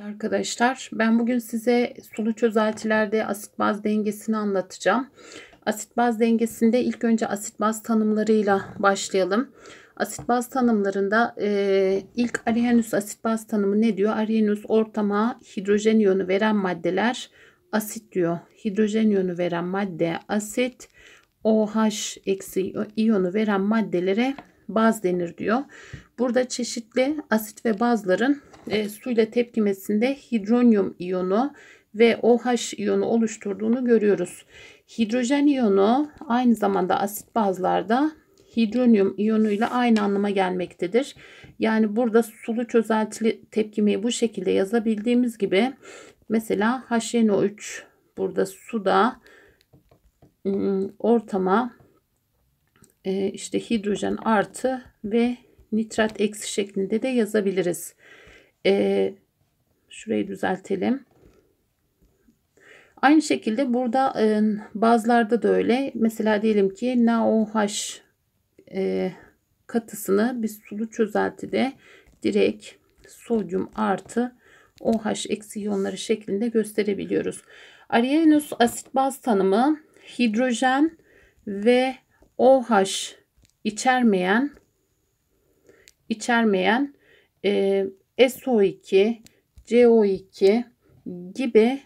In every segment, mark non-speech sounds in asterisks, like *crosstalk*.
Arkadaşlar ben bugün size sulu çözeltilerde asit baz dengesini anlatacağım. Asit baz dengesinde ilk önce asit baz tanımlarıyla başlayalım. Asit baz tanımlarında e, ilk Arrhenius asit baz tanımı ne diyor? Arrhenius ortama hidrojen iyonu veren maddeler asit diyor. Hidrojen iyonu veren madde asit, OH eksi iyonu veren maddelere baz denir diyor. Burada çeşitli asit ve bazların e, suyla tepkimesinde hidronyum iyonu ve OH iyonu oluşturduğunu görüyoruz. Hidrojen iyonu aynı zamanda asit bazlarda hidronyum iyonuyla aynı anlama gelmektedir. Yani burada sulu çözeltili tepkimeyi bu şekilde yazabildiğimiz gibi mesela HNO3 burada suda ıı, ortama e, işte hidrojen artı ve nitrat eksi şeklinde de yazabiliriz e, şurayı düzeltelim. Aynı şekilde burada e, bazılarda da öyle. Mesela diyelim ki NaOH e, katısını bir sulu çözeltide direkt sodyum artı OH eksi iyonları şeklinde gösterebiliyoruz. Aryanus asit baz tanımı hidrojen ve OH içermeyen içermeyen e, SO2, CO2 gibi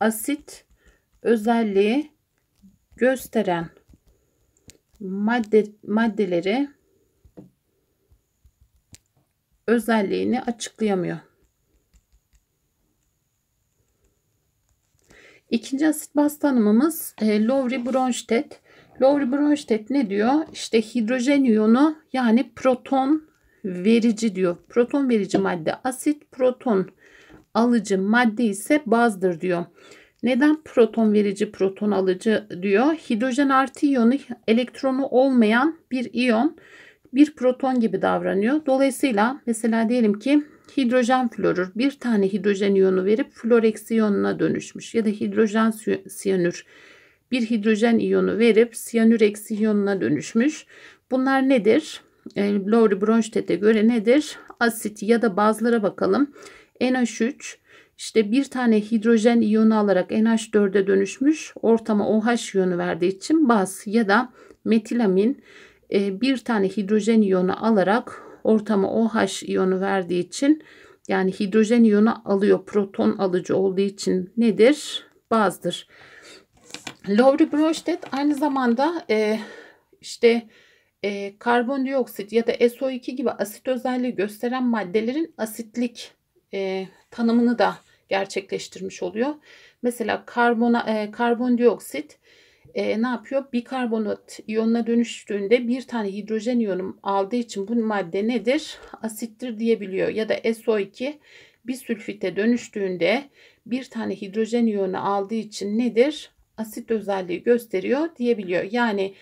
asit özelliği gösteren madde, maddeleri özelliğini açıklayamıyor. İkinci asit baz tanımımız e, lowry Bronsted Lowry-Bronstedt ne diyor? İşte hidrojen iyonu yani proton verici diyor. Proton verici madde asit, proton alıcı madde ise bazdır diyor. Neden proton verici, proton alıcı diyor? Hidrojen artı iyonu elektronu olmayan bir iyon bir proton gibi davranıyor. Dolayısıyla mesela diyelim ki hidrojen florür bir tane hidrojen iyonu verip flor eksi iyonuna dönüşmüş ya da hidrojen siyanür bir hidrojen iyonu verip siyanür eksi iyonuna dönüşmüş. Bunlar nedir? e, Lowry Bronsted'e göre nedir? Asit ya da bazlara bakalım. NH3 işte bir tane hidrojen iyonu alarak NH4'e dönüşmüş ortama OH iyonu verdiği için baz ya da metilamin e, bir tane hidrojen iyonu alarak ortama OH iyonu verdiği için yani hidrojen iyonu alıyor proton alıcı olduğu için nedir? Bazdır. Lowry Bronsted aynı zamanda e, işte e, karbondioksit ya da SO2 gibi asit özelliği gösteren maddelerin asitlik e, tanımını da gerçekleştirmiş oluyor. Mesela karbona, e, karbondioksit e, ne yapıyor? Bikarbonat iyonuna dönüştüğünde bir tane hidrojen iyonu aldığı için bu madde nedir? Asittir diyebiliyor. Ya da SO2 bir sülfite dönüştüğünde bir tane hidrojen iyonu aldığı için nedir? Asit özelliği gösteriyor diyebiliyor. Yani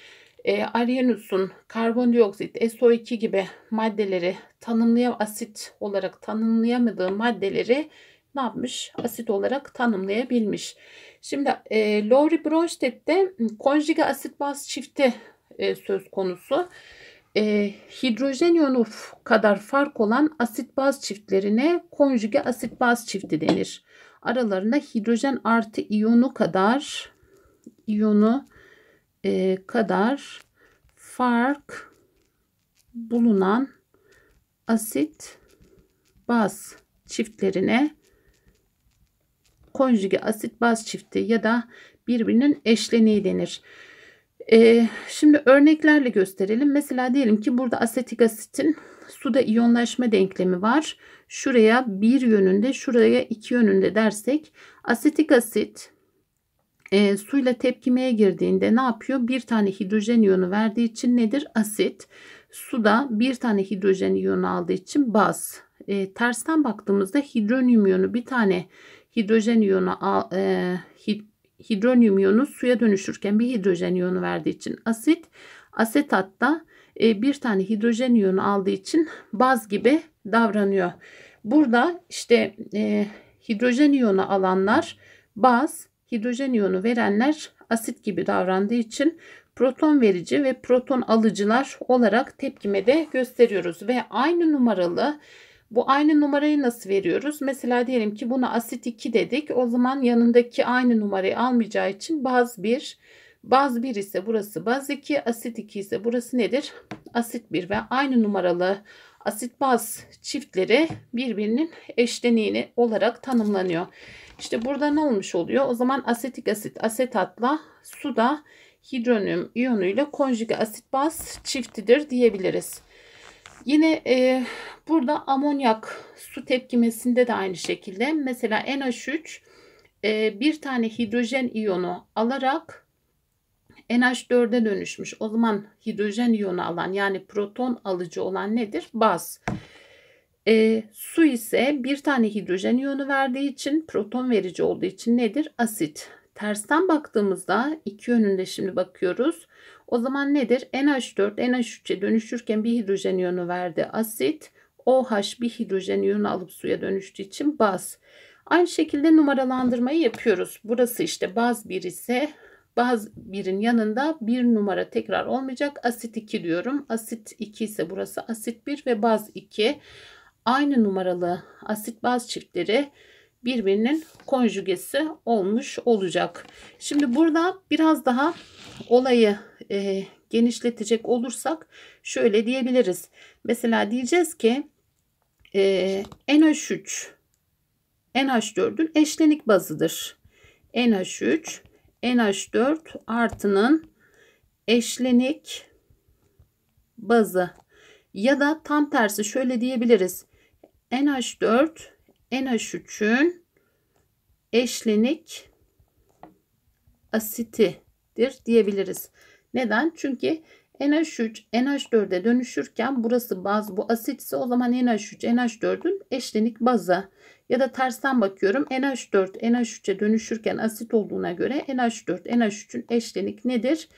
e, Arrhenius'un karbondioksit, SO2 gibi maddeleri tanımlayam asit olarak tanımlayamadığı maddeleri ne yapmış? Asit olarak tanımlayabilmiş. Şimdi e, Lowry Bronstet'te konjuga asit baz çifti e, söz konusu. E, hidrojen iyonu kadar fark olan asit baz çiftlerine konjuga asit baz çifti denir. Aralarında hidrojen artı iyonu kadar iyonu e, kadar fark bulunan asit baz çiftlerine konjüge asit baz çifti ya da birbirinin eşleniği denir. Ee, şimdi örneklerle gösterelim. Mesela diyelim ki burada asetik asitin suda iyonlaşma denklemi var. Şuraya bir yönünde, şuraya iki yönünde dersek asetik asit e, suyla tepkimeye girdiğinde ne yapıyor? Bir tane hidrojen iyonu verdiği için nedir? Asit. Suda bir tane hidrojen iyonu aldığı için baz. E, tersten baktığımızda hidronyum iyonu bir tane hidrojen iyonu al, e, hid, hidronyum iyonu suya dönüşürken bir hidrojen iyonu verdiği için asit. Asetat da e, bir tane hidrojen iyonu aldığı için baz gibi davranıyor. Burada işte e, hidrojen iyonu alanlar baz, hidrojen iyonu verenler asit gibi davrandığı için proton verici ve proton alıcılar olarak tepkime de gösteriyoruz. Ve aynı numaralı bu aynı numarayı nasıl veriyoruz? Mesela diyelim ki buna asit 2 dedik. O zaman yanındaki aynı numarayı almayacağı için baz 1. Baz 1 ise burası baz 2. Asit 2 ise burası nedir? Asit 1 ve aynı numaralı asit baz çiftleri birbirinin eşleniğini olarak tanımlanıyor. İşte burada ne olmuş oluyor? O zaman asetik asit asetatla suda hidronium iyonuyla konjüge asit baz çiftidir diyebiliriz. Yine e, burada amonyak su tepkimesinde de aynı şekilde. Mesela NH3 e, bir tane hidrojen iyonu alarak NH4'e dönüşmüş. O zaman hidrojen iyonu alan yani proton alıcı olan nedir? Baz. Baz. E, su ise bir tane hidrojen iyonu verdiği için proton verici olduğu için nedir? Asit. Tersten baktığımızda iki yönünde şimdi bakıyoruz. O zaman nedir? NH4 NH3'e dönüşürken bir hidrojen iyonu verdi asit. OH bir hidrojen iyonu alıp suya dönüştüğü için baz. Aynı şekilde numaralandırmayı yapıyoruz. Burası işte baz 1 ise baz 1'in yanında bir numara tekrar olmayacak. Asit 2 diyorum. Asit 2 ise burası asit 1 ve baz 2 aynı numaralı asit baz çiftleri birbirinin konjugesi olmuş olacak. Şimdi burada biraz daha olayı e, genişletecek olursak şöyle diyebiliriz. Mesela diyeceğiz ki e, NH3 NH4'ün eşlenik bazıdır. NH3 NH4 artının eşlenik bazı ya da tam tersi şöyle diyebiliriz. NH4 NH3'ün eşlenik asitidir diyebiliriz. Neden? Çünkü NH3 NH4'e dönüşürken burası baz bu asit ise o zaman NH3 NH4'ün eşlenik baza. Ya da tersten bakıyorum NH4 NH3'e dönüşürken asit olduğuna göre NH4 NH3'ün eşlenik nedir?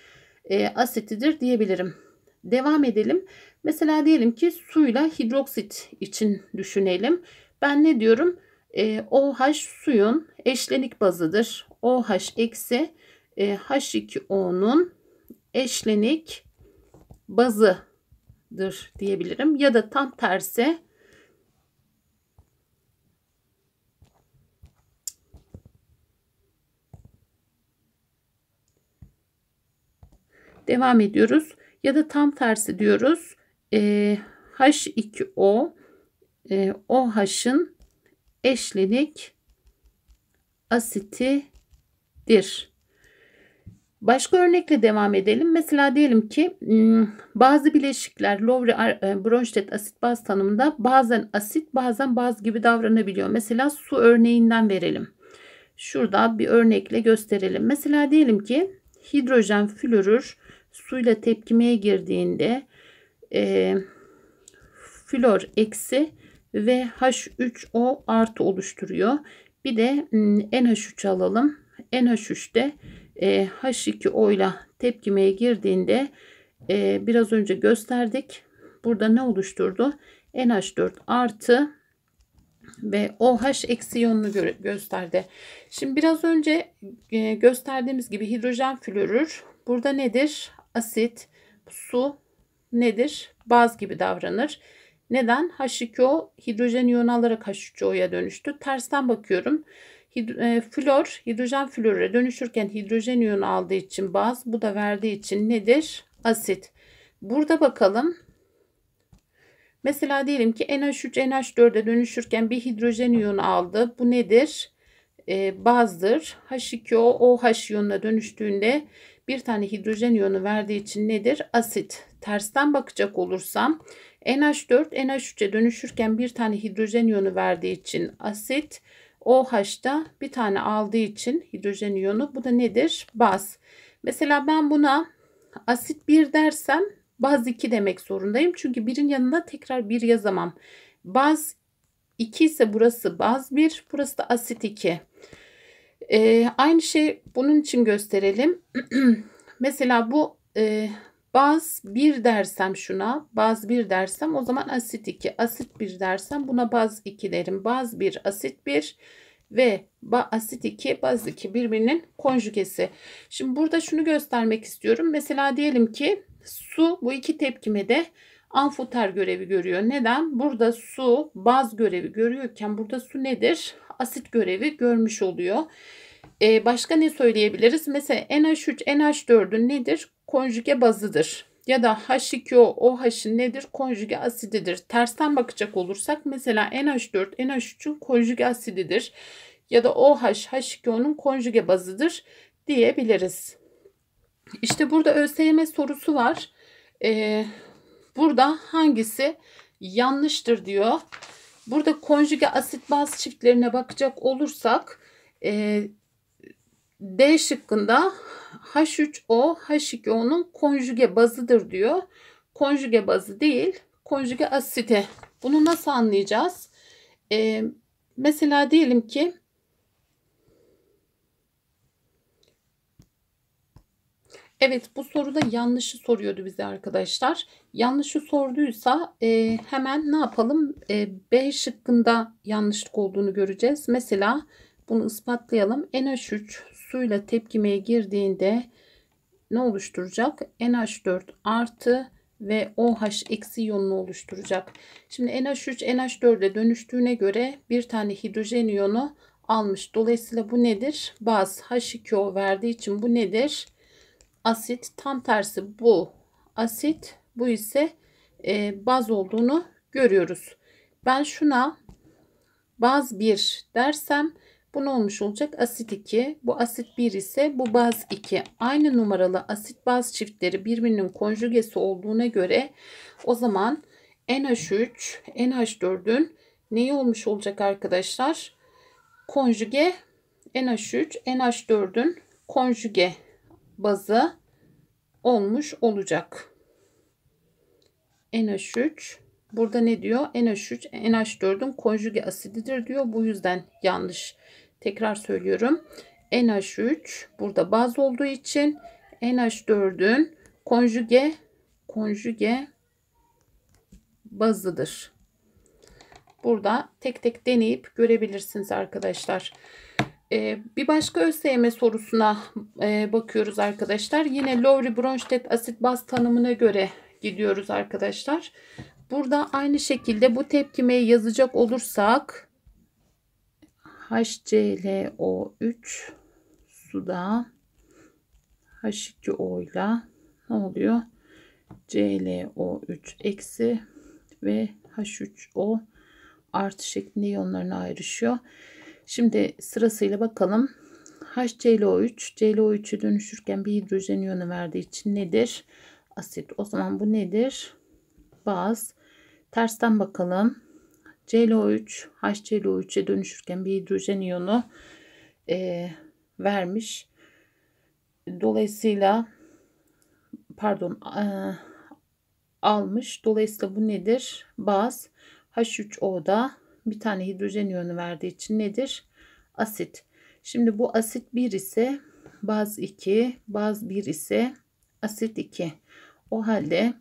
E, asitidir diyebilirim. Devam edelim. Mesela diyelim ki suyla hidroksit için düşünelim. Ben ne diyorum? E, OH suyun eşlenik bazıdır. OH eksi e, H2O'nun eşlenik bazıdır diyebilirim. Ya da tam tersi devam ediyoruz. Ya da tam tersi diyoruz. Ee, e, H2O e, OH'ın eşlilik asitidir. Başka örnekle devam edelim. Mesela diyelim ki hmm, bazı bileşikler Lowry e, Bronstedt asit baz tanımında bazen asit bazen baz gibi davranabiliyor. Mesela su örneğinden verelim. Şurada bir örnekle gösterelim. Mesela diyelim ki hidrojen florür suyla tepkimeye girdiğinde e, flor eksi ve H3O artı oluşturuyor. Bir de hmm, NH3 alalım. NH3 de e, H2O ile tepkimeye girdiğinde e, biraz önce gösterdik. Burada ne oluşturdu? NH4 artı ve OH eksi yonunu gö gösterdi. Şimdi biraz önce e, gösterdiğimiz gibi hidrojen florür burada nedir? Asit, su nedir? Baz gibi davranır. Neden? H2O hidrojen iyon alarak H3O'ya dönüştü. Tersten bakıyorum. Hid e, flor hidrojen florüre dönüşürken hidrojen iyonu aldığı için baz bu da verdiği için nedir? Asit. Burada bakalım. Mesela diyelim ki NH3 NH4'e dönüşürken bir hidrojen iyonu aldı. Bu nedir? E, bazdır. H2O OH iyonuna dönüştüğünde bir tane hidrojen iyonu verdiği için nedir? Asit tersten bakacak olursam NH4 NH3'e dönüşürken bir tane hidrojen iyonu verdiği için asit, OH'da bir tane aldığı için hidrojen iyonu bu da nedir? Baz. Mesela ben buna asit 1 dersem baz 2 demek zorundayım. Çünkü birin yanına tekrar 1 yazamam. Baz 2 ise burası baz 1, burası da asit 2. Ee, aynı şey bunun için gösterelim. *clears throat* Mesela bu e, Baz 1 dersem şuna, baz 1 dersem o zaman asit 2, asit 1 dersem buna baz 2 derim. Baz 1, asit 1 ve ba asit 2, baz 2 birbirinin konjugesi. Şimdi burada şunu göstermek istiyorum. Mesela diyelim ki su bu iki tepkime de amfoter görevi görüyor. Neden? Burada su baz görevi görüyorken burada su nedir? Asit görevi görmüş oluyor. Ee, başka ne söyleyebiliriz? Mesela NH3, NH4'ün nedir? konjüge bazıdır. Ya da H2OOH'ın nedir? Konjüge asididir. Tersten bakacak olursak mesela NH4, NH3'ün konjüge asididir. Ya da OH, H2O'nun konjüge bazıdır diyebiliriz. İşte burada ÖSYM sorusu var. Ee, burada hangisi yanlıştır diyor. Burada konjüge asit baz çiftlerine bakacak olursak e, D şıkkında H3O, H2O'nun konjüge bazıdır diyor. Konjüge bazı değil, konjüge asite. Bunu nasıl anlayacağız? Ee, mesela diyelim ki Evet bu soruda yanlışı soruyordu bize arkadaşlar. Yanlışı sorduysa e, hemen ne yapalım? E, B şıkkında yanlışlık olduğunu göreceğiz. Mesela bunu ispatlayalım. NH3 suyla tepkimeye girdiğinde ne oluşturacak? NH4 artı ve OH eksi iyonunu oluşturacak. Şimdi NH3 NH4'e dönüştüğüne göre bir tane hidrojen iyonu almış. Dolayısıyla bu nedir? Baz H2O verdiği için bu nedir? Asit. Tam tersi bu asit. Bu ise e, baz olduğunu görüyoruz. Ben şuna baz 1 dersem bu ne olmuş olacak? Asit 2. Bu asit 1 ise bu baz 2. Aynı numaralı asit baz çiftleri birbirinin konjugesi olduğuna göre o zaman NH3, NH4'ün neyi olmuş olacak arkadaşlar? Konjuge NH3, NH4'ün konjuge bazı olmuş olacak. NH3 Burada ne diyor? NH3, NH4'ün konjüge asididir diyor. Bu yüzden yanlış. Tekrar söylüyorum. NH3 burada baz olduğu için NH4'ün konjüge konjüge bazıdır. Burada tek tek deneyip görebilirsiniz arkadaşlar. Ee, bir başka ÖSYM sorusuna e, bakıyoruz arkadaşlar. Yine Lowry Bronstedt asit baz tanımına göre gidiyoruz arkadaşlar. Burada aynı şekilde bu tepkimeyi yazacak olursak HClO3 suda H2O ile ne oluyor? ClO3 eksi ve H3O artı şeklinde iyonlarına ayrışıyor. Şimdi sırasıyla bakalım. HClO3, ClO3'ü dönüşürken bir hidrojen iyonu verdiği için nedir? Asit. O zaman bu nedir? Baz. Tersten bakalım. ClO3, HClO3'e dönüşürken bir hidrojen iyonu e, vermiş. Dolayısıyla pardon e, almış. Dolayısıyla bu nedir? Baz. H3O'da bir tane hidrojen iyonu verdiği için nedir? Asit. Şimdi bu asit 1 ise baz 2, baz 1 ise asit 2. O halde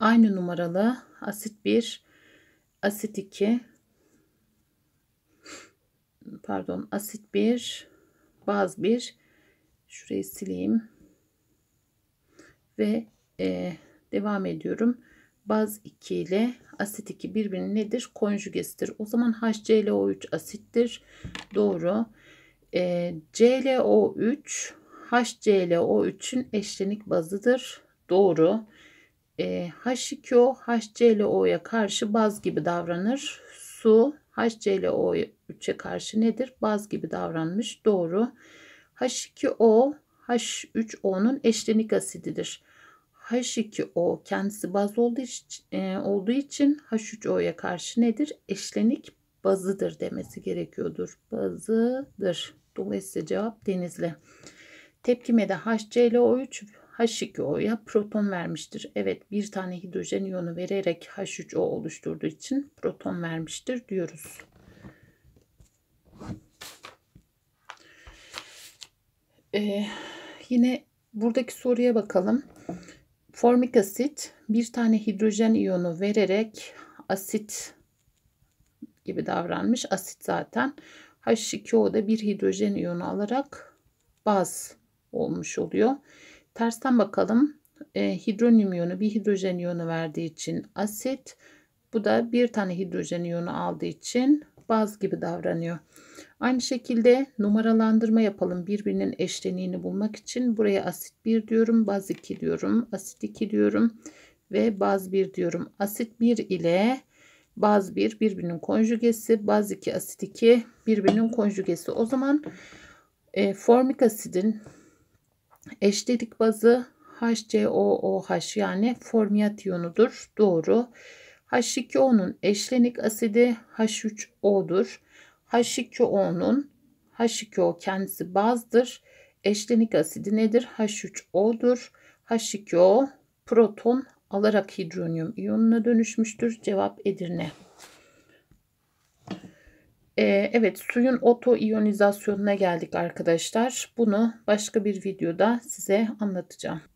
aynı numaralı asit 1 asit 2 pardon asit 1 baz 1 şurayı sileyim ve e, devam ediyorum baz 2 ile asit 2 birbirinin nedir konjugesidir o zaman HClO3 asittir doğru e, ClO3 HClO3'ün eşlenik bazıdır doğru e, H2O HClO'ya karşı baz gibi davranır. Su HClO 3'e karşı nedir? Baz gibi davranmış. Doğru. H2O H3O'nun eşlenik asididir. H2O kendisi baz olduğu için, e, olduğu için H3O'ya karşı nedir? Eşlenik bazıdır demesi gerekiyordur. Bazıdır. Dolayısıyla cevap denizli. Tepkimede HClO3 H2O proton vermiştir. Evet bir tane hidrojen iyonu vererek H3O oluşturduğu için proton vermiştir diyoruz. Ee, yine buradaki soruya bakalım. Formik asit bir tane hidrojen iyonu vererek asit gibi davranmış. Asit zaten H2O'da bir hidrojen iyonu alarak baz olmuş oluyor. Tersten bakalım. E, hidronium iyonu bir hidrojen iyonu verdiği için asit. Bu da bir tane hidrojen iyonu aldığı için baz gibi davranıyor. Aynı şekilde numaralandırma yapalım. Birbirinin eşleniğini bulmak için buraya asit 1 diyorum, baz 2 diyorum, asit 2 diyorum ve baz 1 diyorum. Asit 1 ile baz 1 birbirinin konjugesi, baz 2 asit 2 birbirinin konjugesi. O zaman e, formik asidin Eşledik bazı HCOOH yani formiyat iyonudur. Doğru. H2O'nun eşlenik asidi H3O'dur. H2O'nun H2O kendisi bazdır. Eşlenik asidi nedir? H3O'dur. H2O proton alarak hidronyum iyonuna dönüşmüştür. Cevap Edirne. Ee, evet suyun oto iyonizasyonuna geldik arkadaşlar. Bunu başka bir videoda size anlatacağım.